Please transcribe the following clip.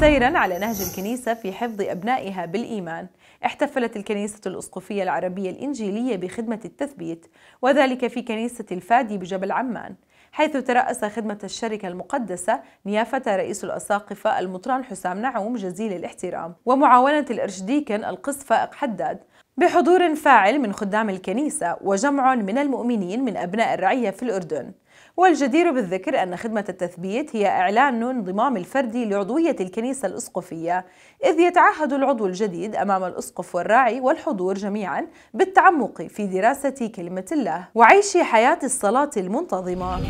سيرا على نهج الكنيسة في حفظ أبنائها بالإيمان احتفلت الكنيسة الأسقفية العربية الإنجيلية بخدمة التثبيت وذلك في كنيسة الفادي بجبل عمان حيث ترأس خدمة الشركة المقدسة نيافة رئيس الأساقفة المطران حسام نعوم جزيل الاحترام ومعاونة الأرشديكن القصفة حداد بحضور فاعل من خدام الكنيسة وجمع من المؤمنين من أبناء الرعية في الأردن والجدير بالذكر أن خدمة التثبيت هي إعلان انضمام الفردي لعضوية الكنيسة الأسقفية إذ يتعهد العضو الجديد أمام الأسقف والراعي والحضور جميعا بالتعمق في دراسة كلمة الله وعيش حياة الصلاة المنتظمة